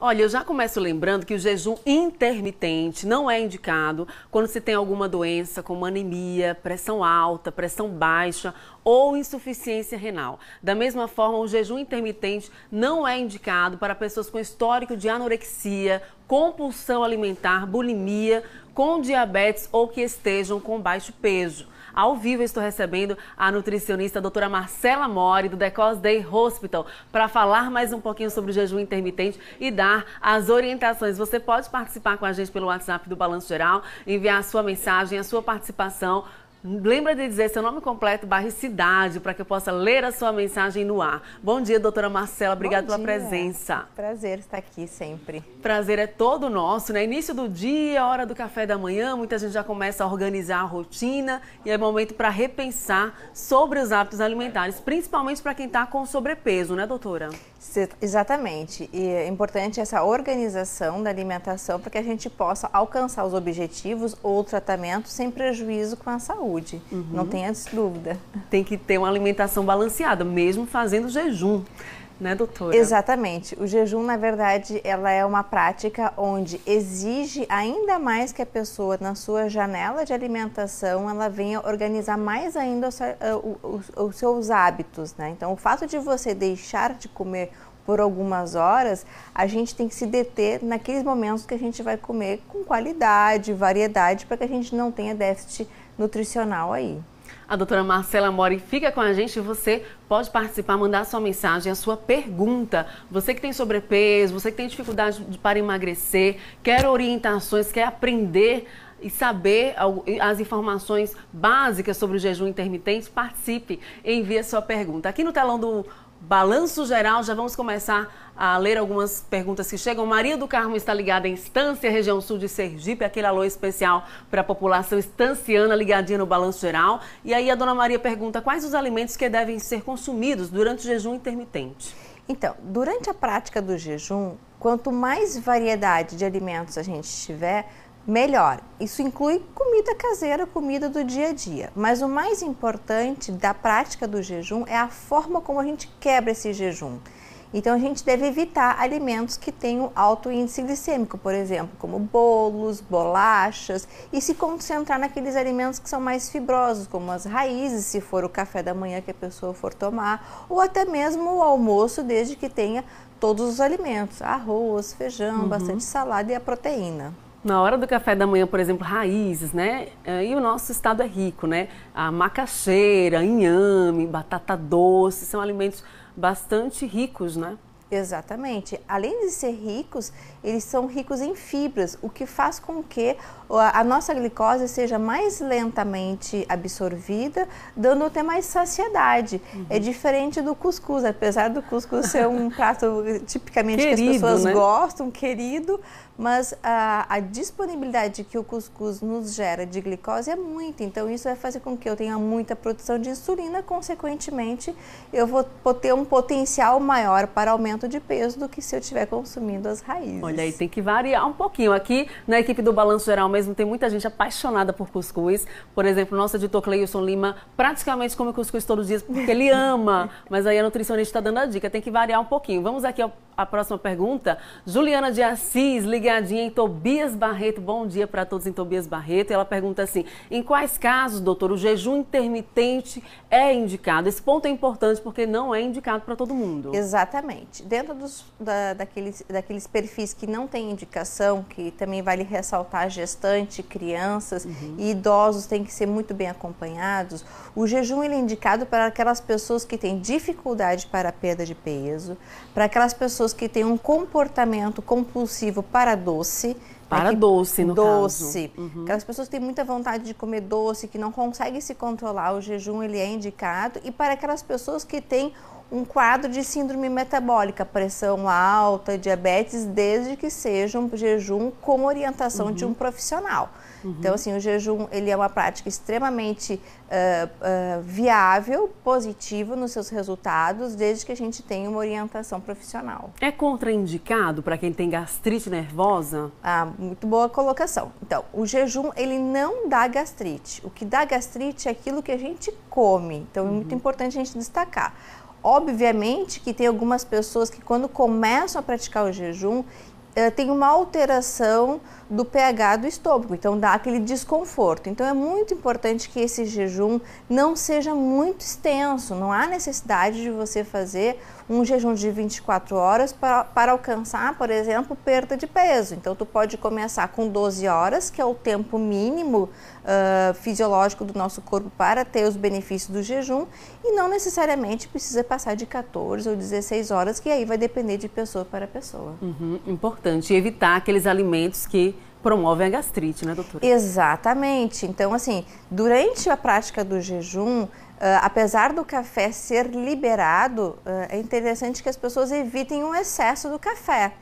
Olha, eu já começo lembrando que o jejum intermitente não é indicado quando se tem alguma doença como anemia, pressão alta, pressão baixa ou insuficiência renal. Da mesma forma, o jejum intermitente não é indicado para pessoas com histórico de anorexia, compulsão alimentar, bulimia, com diabetes ou que estejam com baixo peso. Ao vivo estou recebendo a nutricionista a doutora Marcela Mori do Decos Day Hospital para falar mais um pouquinho sobre o jejum intermitente e dar as orientações. Você pode participar com a gente pelo WhatsApp do Balanço Geral, enviar a sua mensagem, a sua participação Lembra de dizer seu nome completo, barra e cidade, para que eu possa ler a sua mensagem no ar. Bom dia, doutora Marcela, obrigada pela presença. Prazer estar aqui sempre. Prazer é todo nosso, né? Início do dia, hora do café da manhã, muita gente já começa a organizar a rotina e é momento para repensar sobre os hábitos alimentares, principalmente para quem está com sobrepeso, né, doutora? Exatamente. E é importante essa organização da alimentação para que a gente possa alcançar os objetivos ou o tratamento sem prejuízo com a saúde. Uhum. Não tenha dúvida. Tem que ter uma alimentação balanceada, mesmo fazendo jejum né, doutora? Exatamente. O jejum, na verdade, ela é uma prática onde exige ainda mais que a pessoa, na sua janela de alimentação, ela venha organizar mais ainda eh, os seus hábitos, né? Então, o fato de você deixar de comer por algumas horas, a gente tem que se deter naqueles momentos que a gente vai comer com qualidade, variedade, para que a gente não tenha déficit nutricional aí. A doutora Marcela Mori fica com a gente e você pode participar, mandar sua mensagem, a sua pergunta. Você que tem sobrepeso, você que tem dificuldade para emagrecer, quer orientações, quer aprender e saber as informações básicas sobre o jejum intermitente, participe, envie a sua pergunta. Aqui no telão do balanço geral. Já vamos começar a ler algumas perguntas que chegam. Maria do Carmo está ligada em Estância, região sul de Sergipe. Aquele alô especial para a população estanciana ligadinha no balanço geral. E aí a dona Maria pergunta quais os alimentos que devem ser consumidos durante o jejum intermitente. Então, durante a prática do jejum, quanto mais variedade de alimentos a gente tiver, melhor. Isso inclui comida caseira, comida do dia a dia. Mas o mais importante da prática do jejum é a forma como a gente quebra esse jejum. Então a gente deve evitar alimentos que tenham alto índice glicêmico, por exemplo, como bolos, bolachas, e se concentrar naqueles alimentos que são mais fibrosos, como as raízes, se for o café da manhã que a pessoa for tomar, ou até mesmo o almoço, desde que tenha todos os alimentos, arroz, feijão, uhum. bastante salada e a proteína. Na hora do café da manhã, por exemplo, raízes, né? É, e o nosso estado é rico, né? A macaxeira, inhame, batata doce, são alimentos bastante ricos, né? Exatamente. Além de ser ricos, eles são ricos em fibras, o que faz com que a nossa glicose seja mais lentamente absorvida, dando até mais saciedade. Uhum. É diferente do cuscuz, apesar do cuscuz ser um prato tipicamente querido, que as pessoas né? gostam, querido, mas a, a, disponibilidade que o cuscuz nos gera de glicose é muito. Então isso vai fazer com que eu tenha muita produção de insulina, consequentemente eu vou ter um potencial maior para aumentar aumento de peso do que se eu estiver consumindo as raízes. Olha aí, tem que variar um pouquinho. Aqui na equipe do Balanço Geral mesmo tem muita gente apaixonada por cuscuz. Por exemplo, nosso editor Cleilson Lima praticamente come cuscuz todos os dias porque ele ama. Mas aí a nutricionista está dando a dica, tem que variar um pouquinho. Vamos aqui à próxima pergunta. Juliana de Assis, ligadinha em Tobias Barreto. Bom dia para todos em Tobias Barreto. Ela pergunta assim: em quais casos, doutor, o jejum intermitente é indicado? Esse ponto é importante porque não é indicado para todo mundo. Exatamente dentro dos, da, daqueles, daqueles perfis que não tem indicação, que também vale ressaltar gestante, crianças uhum. e idosos têm que ser muito bem acompanhados, o jejum ele é indicado para aquelas pessoas que têm dificuldade para a perda de peso, para aquelas pessoas que têm um comportamento compulsivo para doce, né, para é doce, no doce. caso. Doce. Uhum. Aquelas pessoas que têm muita vontade de comer doce, que não conseguem se controlar, o jejum ele é indicado. E para aquelas pessoas que têm um quadro de síndrome metabólica, pressão alta, diabetes, desde que seja um jejum com orientação uhum. de um uhum. profissional. Uhum. Então, assim, o jejum ele é uma prática extremamente uh, uh, viável, positiva nos seus resultados, desde que a gente tenha uma orientação profissional. É contraindicado para quem tem gastrite nervosa? Ah, muito boa colocação. Então, o jejum ele não dá gastrite. O que dá gastrite é aquilo que a gente come. Então, uhum. é muito uhum. importante a gente destacar. Obviamente que tem algumas pessoas que quando começam a praticar o jejum eh, tem uma alteração do pH do estômago, então dá aquele desconforto. Então é muito importante que esse jejum não seja muito extenso, não há necessidade de você fazer um jejum de 24 horas para, para alcançar, por exemplo, perda de peso. Então tu pode começar com 12 horas, que é o tempo mínimo uh, fisiológico do nosso corpo para ter os benefícios do jejum, e não necessariamente precisa passar de 14 ou 16 horas, que aí vai depender de pessoa para pessoa. Uhum, importante importante evitar aqueles alimentos que promovem a gastrite, né, doutora? Exatamente. Então, assim, durante a prática do jejum, Uh, apesar do café ser liberado, uh, é interessante que as pessoas evitem o excesso do café.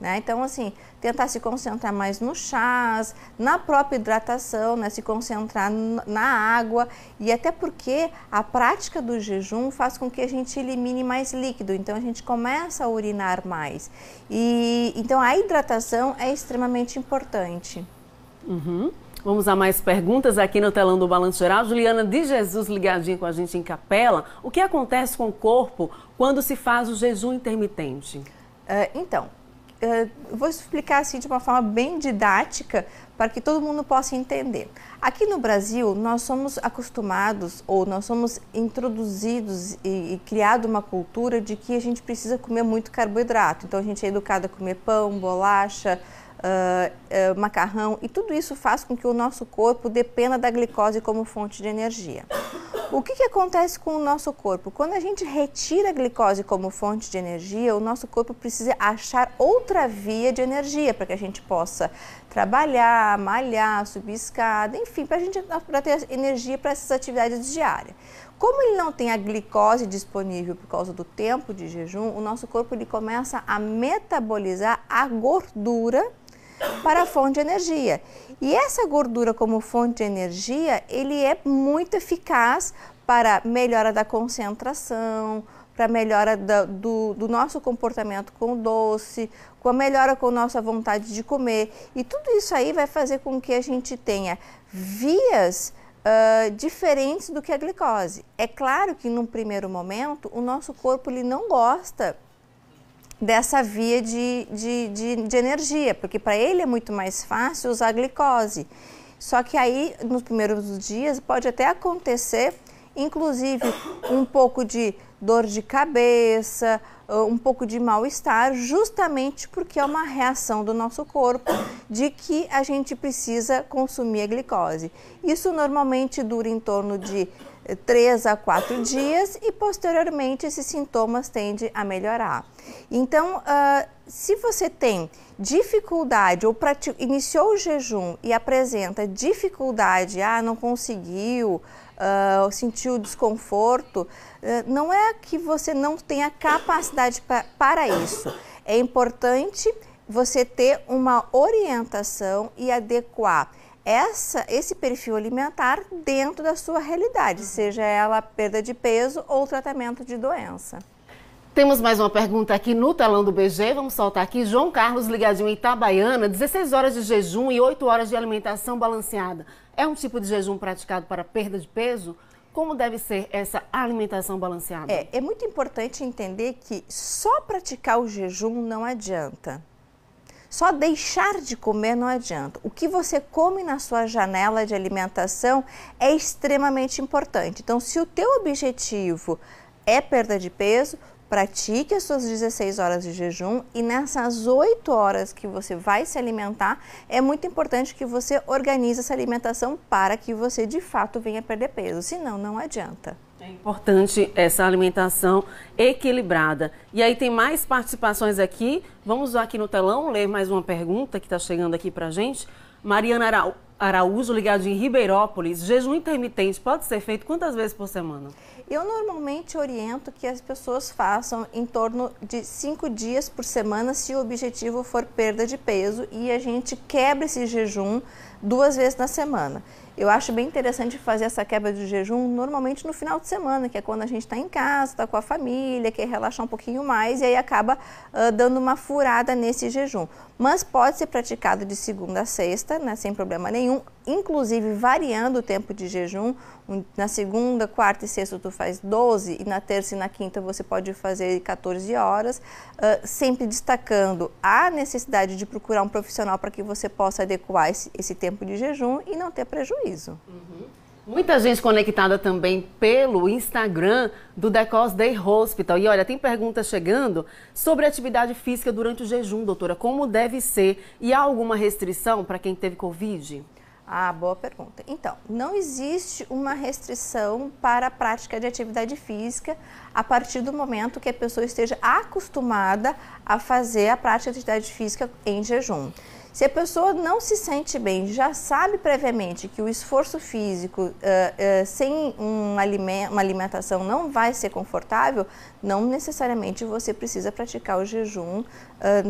Né? Então, assim, tentar se concentrar mais no chás, na própria hidratação, né, se concentrar na água e até porque a prática do jejum faz com que a gente elimine mais líquido, então a gente começa a urinar mais. E então a hidratação é extremamente importante. Uhum. Vamos a mais perguntas aqui no telão do Balanço Geral. Juliana de Jesus ligadinha com a gente em Capela. O que acontece com o corpo quando se faz o jejum intermitente? Uh, então, uh, vou explicar assim de uma forma bem didática para que todo mundo possa entender. Aqui no Brasil, nós somos acostumados ou nós somos introduzidos e, e criado uma cultura de que a gente precisa comer muito carboidrato. Então a gente é educado a comer pão, bolacha, Uh, uh, macarrão, e tudo isso faz com que o nosso corpo dependa da glicose como fonte de energia. O que, que acontece com o nosso corpo? Quando a gente retira a glicose como fonte de energia, o nosso corpo precisa achar outra via de energia para que a gente possa trabalhar, malhar, subir escada, enfim, para a gente pra ter energia para essas atividades diárias. Como ele não tem a glicose disponível por causa do tempo de jejum, o nosso corpo ele começa a metabolizar a gordura para a fonte de energia. E essa gordura como fonte de energia, ele é muito eficaz para melhora da concentração, para melhora da, do, do, nosso comportamento com o doce, com a melhora com a nossa vontade de comer. E tudo isso aí vai fazer com que a gente tenha vias uh, diferentes do que a glicose. É claro que num primeiro momento o nosso corpo ele não gosta dessa via de, de, de, de energia, porque para ele é muito mais fácil usar glicose. Só que aí, nos primeiros dias, pode até acontecer, inclusive, um pouco de dor de cabeça, ah, um pouco de mal-estar, justamente porque é uma reação do nosso corpo de que a gente precisa consumir a glicose. Isso normalmente dura em torno de 3 a 4 dias e posteriormente esses sintomas tendem a melhorar. Então, uh, se você tem dificuldade ou iniciou o jejum e apresenta dificuldade, ah, não conseguiu, uh, sentiu desconforto, uh, não é que você não tenha capacidade pra, para isso. É importante você ter uma orientação e adequar essa, esse perfil alimentar dentro da sua realidade, uhum. seja ela perda de peso ou tratamento de doença. Temos mais uma pergunta aqui no telão do BG. Vamos soltar aqui. João Carlos ligadinho em Itabaiana, 16 horas de jejum e 8 horas de alimentação balanceada. É um tipo de jejum praticado para perda de peso? Como deve ser essa alimentação balanceada? É, é muito importante entender que só praticar o jejum não adianta. Só deixar de comer não adianta. O que você come na sua janela de alimentação é extremamente importante. Então, se o teu objetivo é perda de peso, pratique as suas 16 horas de jejum e nessas 8 horas que você vai se alimentar, é muito importante que você organize essa alimentação para que você de fato venha perder peso, senão não adianta. É importante essa alimentação equilibrada. E aí tem mais participações aqui. Vamos aqui no telão ler mais uma pergunta que está chegando aqui para gente. Mariana Araújo, ligada em Ribeirópolis, jejum intermitente pode ser feito quantas vezes por semana? Eu normalmente oriento que as pessoas façam em torno de cinco dias por semana se o objetivo for perda de peso e a gente quebra esse jejum duas vezes na semana. Eu acho bem interessante fazer essa quebra de jejum normalmente no final de semana, que é quando a gente está em casa, está com a família, quer relaxar um pouquinho mais e aí acaba uh, dando uma furada nesse jejum. Mas pode ser praticado de segunda a sexta, né, sem problema nenhum, inclusive variando o tempo de jejum. Na segunda, quarta e sexta tu faz 12 e na terça e na quinta você pode fazer 14 horas, uh, sempre destacando a necessidade de procurar um profissional para que você possa adequar esse, esse tempo de jejum e não ter prejuízo. Uhum. Muita gente conectada também pelo Instagram do Decos Day Hospital. E olha, tem perguntas chegando sobre atividade física durante o jejum, doutora. Como deve ser? E há alguma restrição para quem teve Covid? Ah, boa pergunta. Então, não existe uma restrição para a prática de atividade física a partir do momento que a pessoa esteja acostumada a fazer a prática de atividade física em jejum. Se a pessoa não se sente bem, já sabe previamente que o esforço físico uh, uh, sem um aliment uma alimentação não vai ser confortável, não necessariamente você precisa praticar o jejum uh,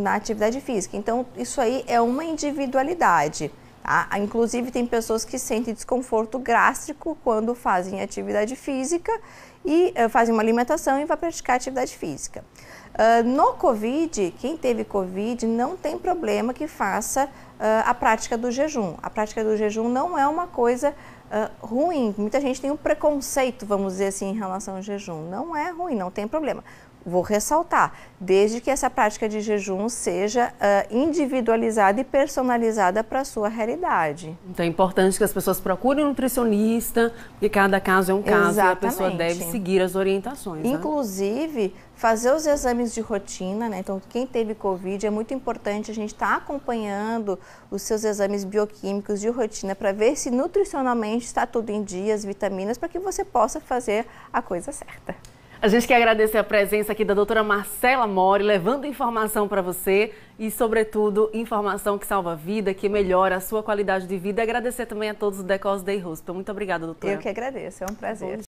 na atividade física. Então, isso aí é uma individualidade. Ah, ah, inclusive, tem pessoas que sentem desconforto gástrico quando fazem atividade física e uh, fazem uma alimentação e vai praticar atividade física. Uh, no Covid, quem teve Covid não tem problema que faça uh, a prática do jejum. A prática do jejum não é uma coisa Uh, ruim. Muita gente tem um preconceito, vamos dizer assim, em relação ao jejum. Não é ruim, não tem problema. Vou ressaltar, desde que essa prática de jejum seja uh, individualizada e personalizada para a sua realidade. Então é importante que as pessoas procurem um nutricionista, porque cada caso é um caso Exatamente. e a pessoa deve seguir as orientações. Né? Inclusive, né? fazer os exames de rotina, né? Então, quem teve Covid é muito importante a gente estar tá acompanhando os seus exames bioquímicos de rotina para ver se nutricionalmente está tudo em dia, as vitaminas, para que você possa fazer a coisa certa. A gente quer agradecer a presença aqui da doutora Marcela Mori, levando informação para você e, sobretudo, informação que salva a vida, que melhora a sua qualidade de vida. Agradecer também a todos do Decos Day Hospital. Muito obrigada, doutora. Eu que agradeço, é um prazer.